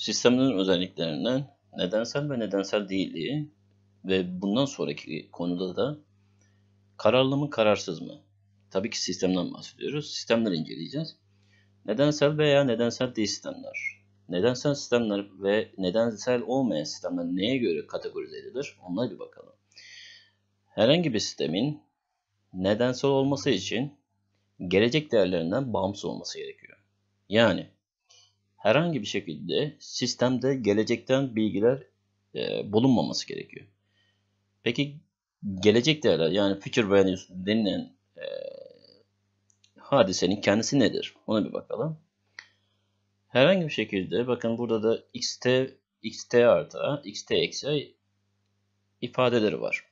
sistemin özelliklerinden nedensel ve nedensel değilliği ve bundan sonraki konuda da kararlı mı kararsız mı? Tabii ki sistemden bahsediyoruz. Sistemleri inceleyeceğiz. Nedensel veya nedensel değil sistemler. Nedensel sistemler ve nedensel olmayan sistemler neye göre kategorize edilir? Onlara bir bakalım. Herhangi bir sistemin nedensel olması için gelecek değerlerinden bağımsız olması gerekiyor. Yani herhangi bir şekilde sistemde gelecekten bilgiler e, bulunmaması gerekiyor. Peki gelecek değerler yani future values denilen e, hadisenin kendisi nedir? Ona bir bakalım. Herhangi bir şekilde bakın burada da xt xt artı xt eksi ifadeleri var.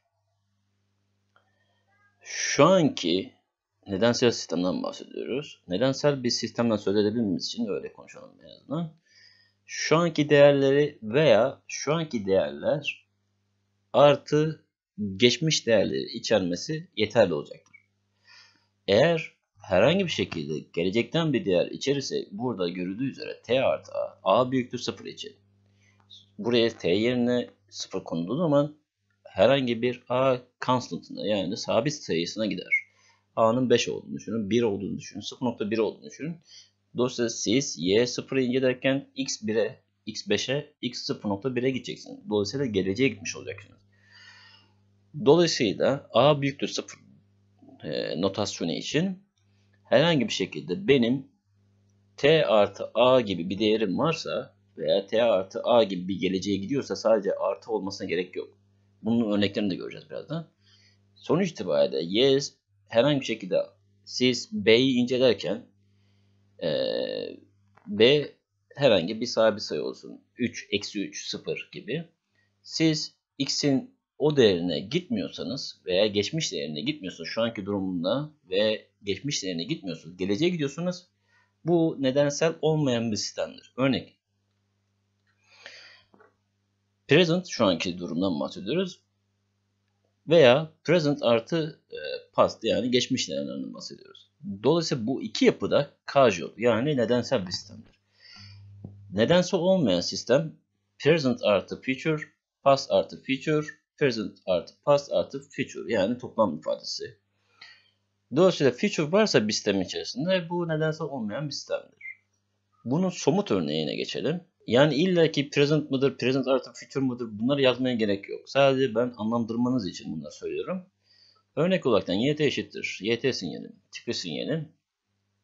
Şu anki nedensel sistemden bahsediyoruz. Nedensel bir sistemden söz edebilmemiz için öyle konuşalım en azından. Şu anki değerleri veya şu anki değerler artı geçmiş değerleri içermesi yeterli olacaktır. Eğer herhangi bir şekilde gelecekten bir değer içerirse burada görüldüğü üzere t artı a, a büyüktür 0 için. Buraya t yerine 0 konulduğu zaman herhangi bir a constantına yani sabit sayısına gider. A'nın 5 olduğunu düşünün. 1 olduğunu düşünün. 0.1 olduğunu düşünün. Dolayısıyla siz Y 0'ı incelerken X 1'e, X 5'e, X 0.1'e gideceksiniz. Dolayısıyla geleceğe gitmiş olacaksınız. Dolayısıyla A büyüktür 0 e, notasyonu için herhangi bir şekilde benim T artı A gibi bir değerim varsa veya T artı A gibi bir geleceğe gidiyorsa sadece artı olmasına gerek yok. Bunun örneklerini de göreceğiz birazdan. Sonuç itibariyle Y herhangi bir şekilde siz B'yi incelerken e, B herhangi bir sabit sayı olsun. 3, eksi 3, 0 gibi. Siz X'in o değerine gitmiyorsanız veya geçmiş değerine gitmiyorsunuz şu anki durumunda ve geçmiş değerine gitmiyorsunuz. Geleceğe gidiyorsunuz. Bu nedensel olmayan bir sistemdir. Örnek. Present şu anki durumdan bahsediyoruz veya present artı e, past yani geçmiş nedenlerinden bahsediyoruz. Dolayısıyla bu iki yapı da causal yani nedensel bir sistemdir. Nedensel olmayan sistem present artı future, past artı future, present artı past artı future yani toplam ifadesi. Dolayısıyla future varsa bir sistemin içerisinde bu nedensel olmayan bir sistemdir. Bunun somut örneğine geçelim. Yani illa ki present mıdır, present artı future mıdır bunları yazmaya gerek yok. Sadece ben anlamdırmanız için bunları söylüyorum. Örnek olarak yt eşittir. yt sinyali, tipi sinyali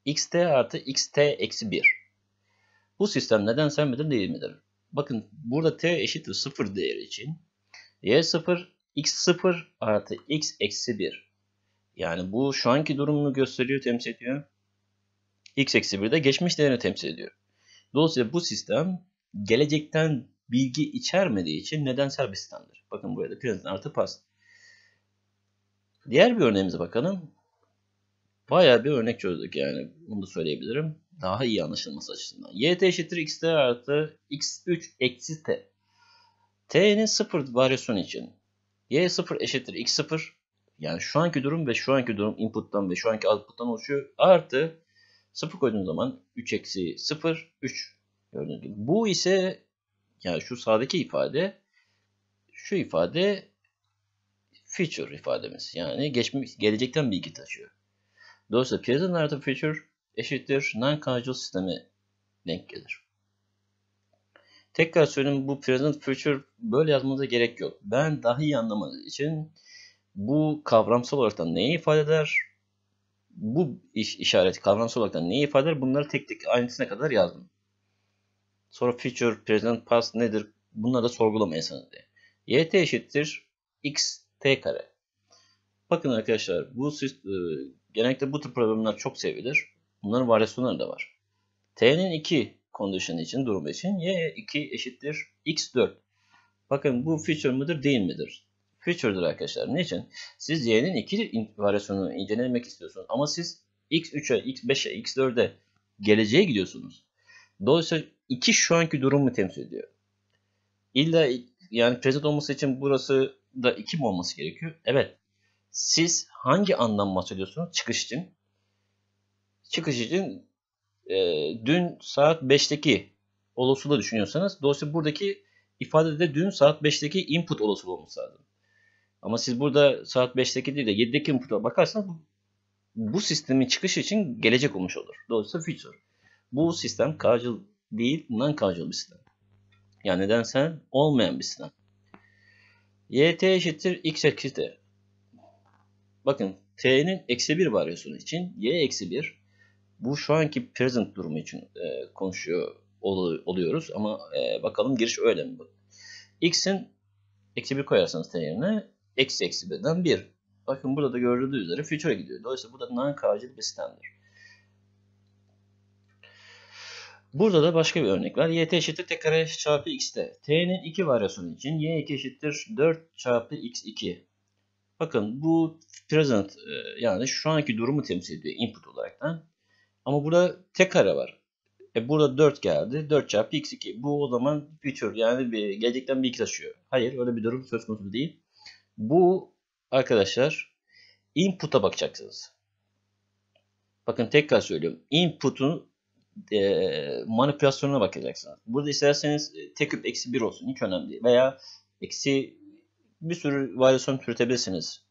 xt artı xt eksi 1. Bu sistem nedensel midir değil midir? Bakın burada t eşittir 0 değeri için y0 x0 artı x eksi 1. Yani bu şu anki durumunu gösteriyor, temsil ediyor. x eksi 1 de geçmiş değerini temsil ediyor. Dolayısıyla bu sistem gelecekten bilgi içermediği için neden bir sistemdir. Bakın da prens artı pas. Diğer bir örneğimize bakalım. Bayağı bir örnek çözdük yani. Bunu da söyleyebilirim. Daha iyi anlaşılması açısından. yt eşittir xt artı x3 eksi t. t'nin 0 varyasyonu için y0 eşittir x0 yani şu anki durum ve şu anki durum input'tan ve şu anki output'tan oluşuyor. Artı 0 koyduğun zaman 3 eksi 0 3 Gördüğünüz gibi. Bu ise yani şu sağdaki ifade şu ifade future ifademiz. Yani geçmiş, gelecekten bilgi taşıyor. Dolayısıyla present narrative future eşittir non-causal sisteme denk gelir. Tekrar söyleyeyim bu present future böyle yazmanıza gerek yok. Ben daha iyi anlamanız için bu kavramsal olarak da neyi ifade eder? Bu iş, işaret kavramsal olarak da neyi ifade eder? Bunları tek tek ayrıntısına kadar yazdım. Sonra future, present, past nedir? Bunları da sorgulamayasınız diye. yt eşittir x t kare. Bakın arkadaşlar bu e, genellikle bu tür problemler çok sevilir. Bunların varyasyonları da var. t'nin 2 condition için, durum için y 2 eşittir x 4. Bakın bu future mıdır değil midir? Feature'dır arkadaşlar. Niçin? Siz y'nin 2 varyasyonunu incelemek istiyorsunuz ama siz x3'e, x5'e, x4'e geleceğe gidiyorsunuz. Dolayısıyla iki şu anki durum mu temsil ediyor? İlla yani prezent olması için burası da iki mi olması gerekiyor? Evet. Siz hangi anlam bahsediyorsunuz çıkış için? Çıkış için e, dün saat 5'teki olasılığı düşünüyorsanız dolayısıyla buradaki ifadede de dün saat 5'teki input olasılığı olması lazım. Ama siz burada saat 5'teki değil de 7'deki input'a bakarsanız bu, sistemin çıkışı için gelecek olmuş olur. Dolayısıyla future. Bu sistem karcıl değil non-kavcıl bir sistem. Yani nedense olmayan bir sistem. yt eşittir x eksi t. Bakın t'nin eksi 1 varyasyonu için y eksi 1 bu şu anki present durumu için e, konuşuyor ol, oluyoruz ama e, bakalım giriş öyle mi? x'in eksi 1 koyarsanız t yerine eksi eksi 1'den 1. Bakın burada da gördüğünüz üzere future'a gidiyor. Dolayısıyla bu da non-kavcıl bir sistemdir. Burada da başka bir örnek var. yt eşittir t kare çarpı x'te. t'nin 2 varyasyonu için y2 eşittir 4 çarpı x2. Bakın bu present e, yani şu anki durumu temsil ediyor input olarak Ama burada t kare var. E burada 4 geldi. 4 çarpı x2. Bu o zaman future yani bir, gelecekten bir 2 taşıyor. Hayır öyle bir durum söz konusu değil. Bu arkadaşlar input'a bakacaksınız. Bakın tekrar söylüyorum. Input'un e, manipülasyonuna bakacaksın. Burada isterseniz e, tek küp eksi 1 olsun. Hiç önemli değil. Veya eksi bir sürü varyasyon türetebilirsiniz.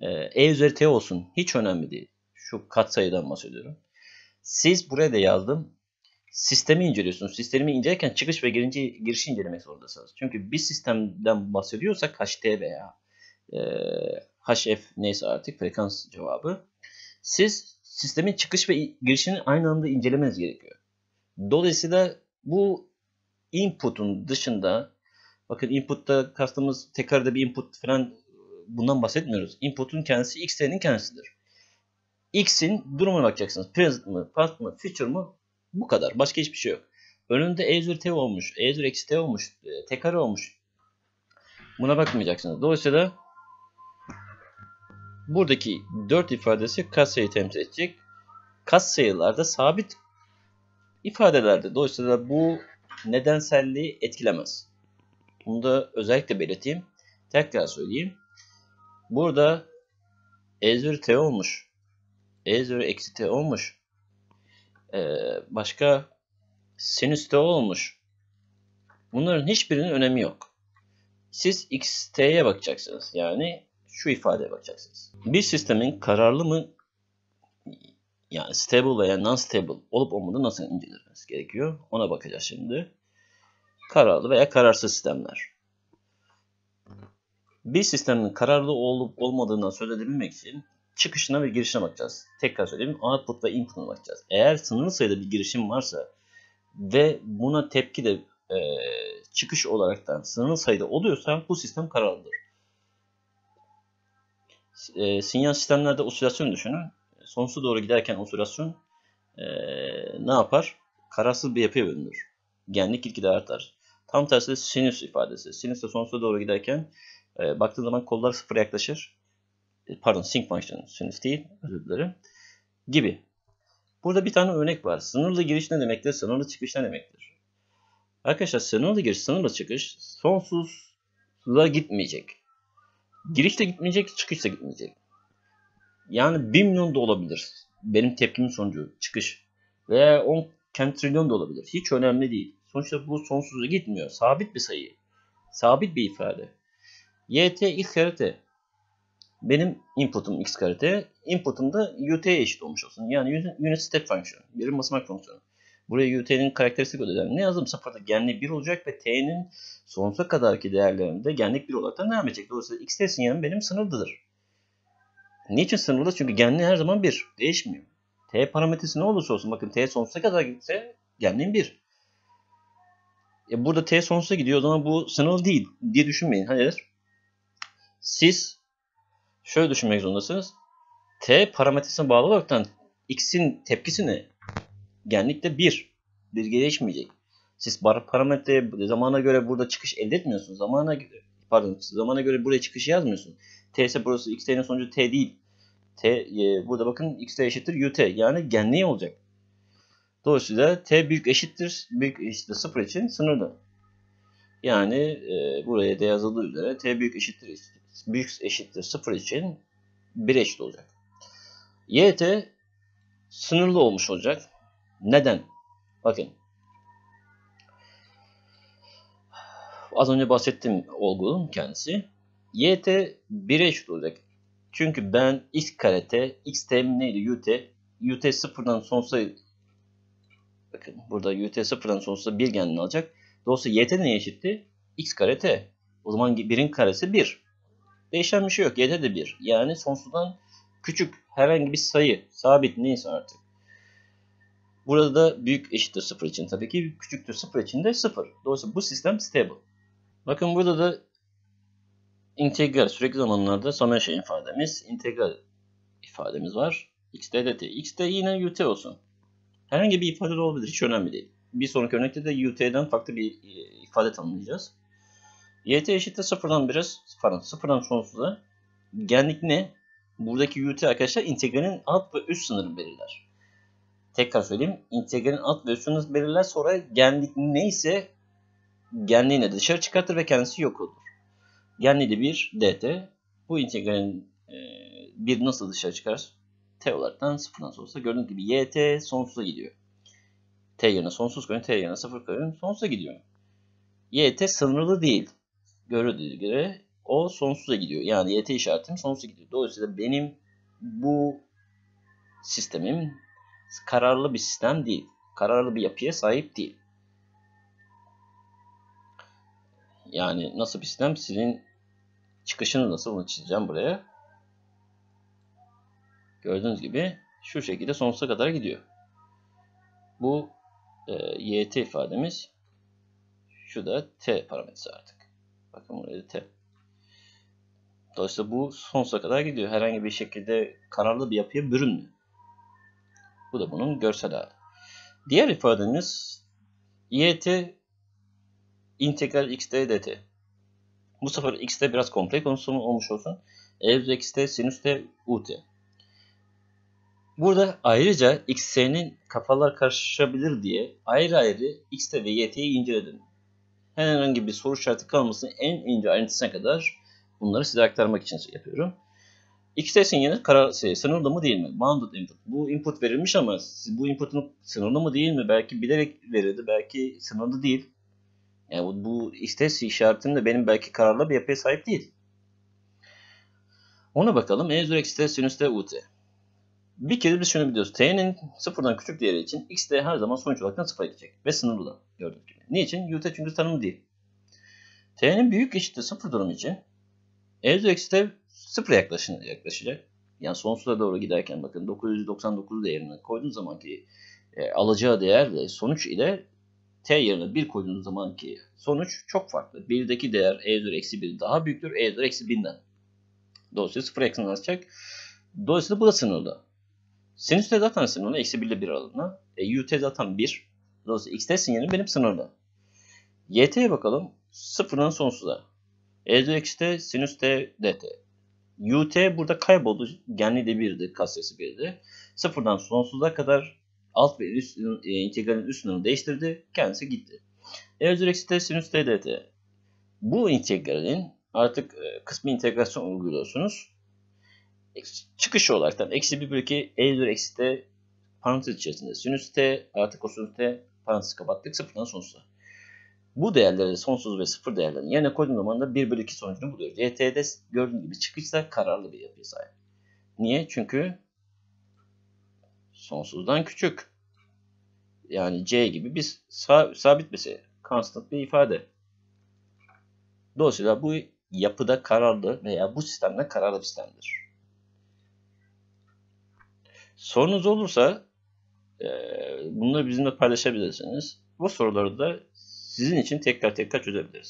E, e üzeri t olsun. Hiç önemli değil. Şu kat sayıdan bahsediyorum. Siz buraya da yazdım. Sistemi inceliyorsunuz. Sistemi incelerken çıkış ve girinci, girişi incelemek zorundasınız. Çünkü bir sistemden bahsediyorsak HT veya e, HF neyse artık frekans cevabı. Siz sistemin çıkış ve girişini aynı anda incelemeniz gerekiyor. Dolayısıyla bu input'un dışında bakın input'ta kastımız tekrar da bir input falan e, bundan bahsetmiyoruz. Input'un kendisi x kendisidir. X'in durumuna bakacaksınız. Present mı, past mı, future mu? Bu kadar. Başka hiçbir şey yok. Önünde E üzeri T olmuş, E üzeri eksi olmuş, tekrar olmuş. Buna bakmayacaksınız. Dolayısıyla Buradaki 4 ifadesi kasayı temsil edecek. kas Katsayılarda sabit ifadelerde dolayısıyla bu nedenselliği etkilemez. Bunu da özellikle belirteyim. Tekrar söyleyeyim. Burada e üzeri t olmuş. E üzeri eksi t olmuş. Ee, başka sinüs t olmuş. Bunların hiçbirinin önemi yok. Siz x t'ye bakacaksınız. Yani şu ifadeye bakacaksınız. Bir sistemin kararlı mı yani stable veya non-stable olup olmadığını nasıl incelemesi gerekiyor? Ona bakacağız şimdi. Kararlı veya kararsız sistemler. Bir sistemin kararlı olup olmadığından söz edebilmek için çıkışına ve girişine bakacağız. Tekrar söyleyeyim. Output ve input'a bakacağız. Eğer sınırlı sayıda bir girişim varsa ve buna tepki de e, çıkış olaraktan sınırlı sayıda oluyorsa bu sistem kararlıdır e, sinyal sistemlerde osilasyon düşünün. Sonsuza doğru giderken osilasyon e, ne yapar? Kararsız bir yapıya bölünür. Genlik gitgide artar. Tam tersi de sinüs ifadesi. Sinüs de sonsuza doğru giderken e, baktığın zaman kollar sıfıra yaklaşır. E, pardon, sync fonksiyonu. Sinüs değil, özür dilerim. Gibi. Burada bir tane örnek var. Sınırlı giriş ne demektir? Sınırlı çıkış ne demektir? Arkadaşlar sınırlı giriş, sınırlı çıkış sonsuzluğa gitmeyecek. Giriş de gitmeyecek, çıkış da gitmeyecek. Yani 1 milyon da olabilir. Benim tepkimin sonucu çıkış. Veya 10 kent trilyon da olabilir. Hiç önemli değil. Sonuçta bu sonsuza gitmiyor. Sabit bir sayı. Sabit bir ifade. YT x karete Benim input'um x karete Input'um da UT'ye eşit olmuş olsun. Yani unit step function. birim basamak fonksiyonu. Buraya UT'nin karakteristik ne yazdım. Sıfırda genlik 1 olacak ve t'nin sonsuza kadarki değerlerinde genlik 1 olarak da devam edecek. Dolayısıyla x t'sin yanı benim sınırdadır. Niçin sınırlı? Çünkü genli her zaman 1. Değişmiyor. T parametresi ne olursa olsun. Bakın t sonsuza kadar gitse genliğin 1. E burada t sonsuza gidiyor. O zaman bu sınırlı değil diye düşünmeyin. Hayır. Siz şöyle düşünmek zorundasınız. T parametresine bağlı olarak x'in tepkisi ne? genlik de 1. 1 gelişmeyecek. Siz parametre zamana göre burada çıkış elde etmiyorsunuz. Zamana pardon zamana göre buraya çıkış yazmıyorsunuz. T ise burası x t'nin sonucu t değil. T e, burada bakın x t eşittir ut yani genliği olacak. Dolayısıyla t büyük eşittir büyük eşittir 0 için sınırlı. Yani e, buraya da yazıldığı üzere t büyük eşittir büyük eşittir 0 için 1 eşit olacak. yt sınırlı olmuş olacak. Neden? Bakın. Az önce bahsettim olgunun kendisi. YT 1'e eşit olacak. Çünkü ben x kare t, x t neydi? UT. UT sıfırdan sonsuza bakın burada UT sıfırdan sonsuza bir kendini alacak. Dolayısıyla YT neye eşitti? X kare t. O zaman 1'in karesi 1. Değişen bir şey yok. YT de 1. Yani sonsuzdan küçük herhangi bir sayı sabit neyse artık. Burada da büyük eşittir 0 için tabii ki küçüktür 0 için de 0. Dolayısıyla bu sistem stable. Bakın burada da integral sürekli zamanlarda summation ifademiz, integral ifademiz var. x de dt. x de yine ut olsun. Herhangi bir ifade de olabilir. Hiç önemli değil. Bir sonraki örnekte de ut'den farklı bir e, ifade tanımlayacağız. yt eşittir 0'dan biraz, pardon 0'dan sonsuza. Genlik ne? Buradaki ut arkadaşlar integralin alt ve üst sınırı belirler tekrar söyleyeyim. integralin alt ve üstünü belirler sonra genlik neyse genliğine dışarı çıkartır ve kendisi yok olur. Genliği de bir dt. Bu integralin e, bir nasıl dışarı çıkar? t olaraktan sıfırdan sonsuza gördüğünüz gibi yt sonsuza gidiyor. t yerine sonsuz koyun, t yerine sıfır koyun sonsuza gidiyor. yt sınırlı değil. Görüldüğü göre o sonsuza gidiyor. Yani yt işaretim sonsuza gidiyor. Dolayısıyla benim bu sistemim kararlı bir sistem değil. Kararlı bir yapıya sahip değil. Yani nasıl bir sistem? Sizin çıkışını nasıl bunu çizeceğim buraya. Gördüğünüz gibi şu şekilde sonsuza kadar gidiyor. Bu e, yt ifademiz. Şu da t parametresi artık. Bakın buraya t. Dolayısıyla bu sonsuza kadar gidiyor. Herhangi bir şekilde kararlı bir yapıya bürünmüyor. Bu da bunun görsel hali. Diğer ifademiz yt integral x dt. Bu sefer x'te biraz komple konusu olmuş olsun. E üzeri x'te sinüs de ut. Burada ayrıca x'nin kafalar karışabilir diye ayrı ayrı x'te ve yt'yi inceledim. Herhangi bir soru işareti kalmasın en ince ayrıntısına kadar bunları size aktarmak için yapıyorum. X'e yeni karar, şey, sınırlı mı değil mi? Bounded input. Bu input verilmiş ama siz bu inputun sınırlı mı değil mi? Belki bilerek verildi. Belki sınırlı değil. Yani bu, bu istes işaretinin de benim belki kararlı bir yapıya sahip değil. Ona bakalım. E üzeri x'te sinüste ut. Bir kere biz şunu biliyoruz. T'nin sıfırdan küçük değeri için x de her zaman sonuç olarak sıfıra gidecek. Ve sınırlı gördüğünüz gibi. Niçin? ut çünkü tanımı değil. T'nin büyük eşittir sıfır durumu için E üzeri x'te sıfır yaklaşın, yaklaşacak. Yani sonsuza doğru giderken bakın 999 değerini koyduğun zaman ki e, alacağı değer de sonuç ile t yerine 1 koyduğun zaman ki sonuç çok farklı. 1'deki değer e üzeri eksi 1 daha büyüktür. e üzeri eksi 1000'den. Dolayısıyla sıfır eksinin açacak. Dolayısıyla bu da sınırlı. Sinüs de zaten sınırlı. Eksi 1 ile 1 aralığında. E, ut zaten 1. Dolayısıyla xt sinyalim benim sınırlı. yt'ye bakalım. Sıfırdan sonsuza. E üzeri eksi t sinüs t dt. UT burada kayboldu. Genli de birdi, Kasyası birdi. Sıfırdan sonsuza kadar alt ve üst e, integralin üst sınırını değiştirdi. Kendisi gitti. E üzeri eksi t sinüs t dt. Bu integralin artık e, kısmi integrasyon uyguluyorsunuz. Çıkış olaraktan eksi 1 bölü 2 e üzeri eksi t parantez içerisinde sinüs t artık kosinüs t parantez kapattık sıfırdan sonsuza. Bu değerleri sonsuz ve sıfır değerlerin yerine koyduğum zaman da 1 bölü 2 sonucunu buluyoruz. YT'de gördüğünüz gibi çıkışsa kararlı bir yapıya sahip. Niye? Çünkü sonsuzdan küçük. Yani C gibi bir sabit bir şey. Constant bir ifade. Dolayısıyla bu yapıda kararlı veya bu sistemde kararlı bir sistemdir. Sorunuz olursa bunları bizimle paylaşabilirsiniz. Bu soruları da sizin için tekrar tekrar çözebiliriz.